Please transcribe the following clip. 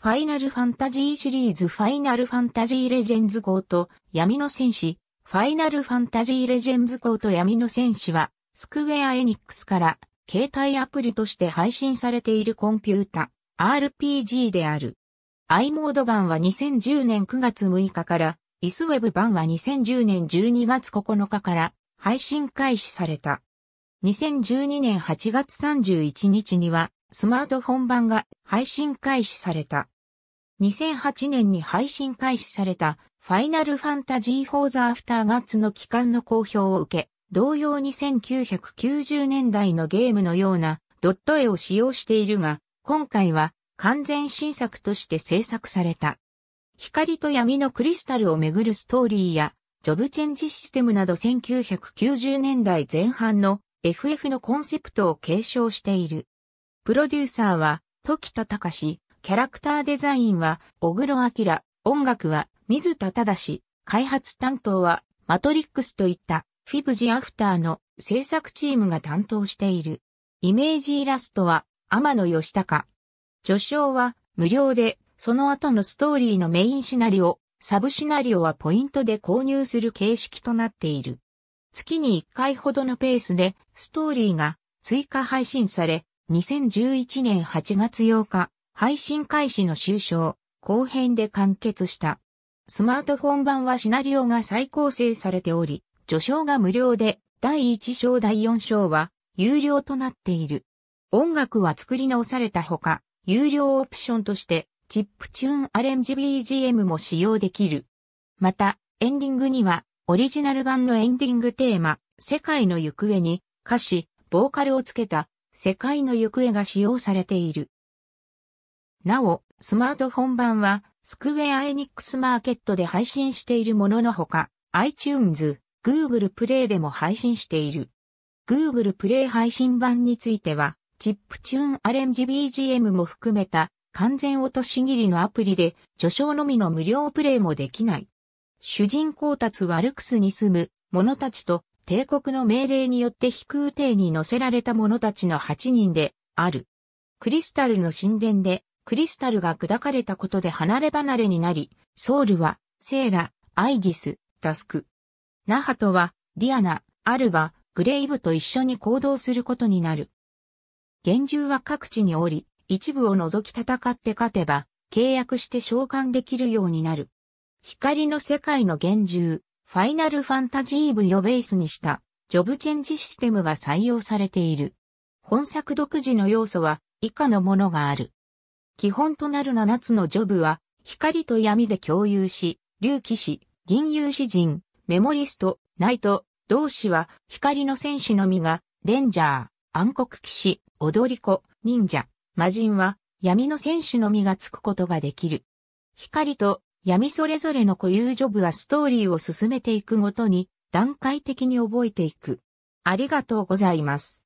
ファイナルファンタジーシリーズファイナルファンタジーレジェンズ号と闇の戦士、ファイナルファンタジーレジェンズ号と闇の戦士は、スクウェアエニックスから携帯アプリとして配信されているコンピュータ、RPG である。i モード版は2010年9月6日から、イスウェブ版は2010年12月9日から配信開始された。2012年8月31日には、スマートフォン版が配信開始された。2008年に配信開始されたファイナルファンタジー・フォーザ・アフター・ガッツの期間の公表を受け、同様に1990年代のゲームのようなドット絵を使用しているが、今回は完全新作として制作された。光と闇のクリスタルをめぐるストーリーや、ジョブチェンジシステムなど1990年代前半の FF のコンセプトを継承している。プロデューサーは、時田隆、キャラクターデザインは、小黒明、音楽は、水田忠、開発担当は、マトリックスといった、フィブジアフターの制作チームが担当している。イメージイラストは、天野義高。序章は、無料で、その後のストーリーのメインシナリオ、サブシナリオはポイントで購入する形式となっている。月に1回ほどのペースで、ストーリーが追加配信され、2011年8月8日、配信開始の終章、後編で完結した。スマートフォン版はシナリオが再構成されており、序章が無料で、第1章第4章は有料となっている。音楽は作り直されたほか、有料オプションとして、チップチューンアレンジ BGM も使用できる。また、エンディングには、オリジナル版のエンディングテーマ、世界の行方に、歌詞、ボーカルをつけた、世界の行方が使用されている。なお、スマートフォン版は、スクウェアエニックスマーケットで配信しているもののほか、iTunes、Google Play でも配信している。Google Play 配信版については、チップチューンアレンジ BGM も含めた完全落とし切りのアプリで、序章のみの無料プレイもできない。主人公たちワルクスに住む者たちと帝国の命令によって飛空艇に乗せられた者たちの8人で、ある。クリスタルの神殿で、クリスタルが砕かれたことで離れ離れになり、ソウルは、セーラ、アイギス、タスク。ナハトは、ディアナ、アルバ、グレイブと一緒に行動することになる。厳重は各地におり、一部を除き戦って勝てば、契約して召喚できるようになる。光の世界の厳重、ファイナルファンタジー部をベースにした、ジョブチェンジシステムが採用されている。本作独自の要素は、以下のものがある。基本となる7つのジョブは、光と闇で共有し、竜騎士、銀融詩人、メモリスト、ナイト、同士は、光の戦士のみが、レンジャー、暗黒騎士、踊り子、忍者、魔人は、闇の戦士のみがつくことができる。光と闇それぞれの固有ジョブはストーリーを進めていくごとに段階的に覚えていく。ありがとうございます。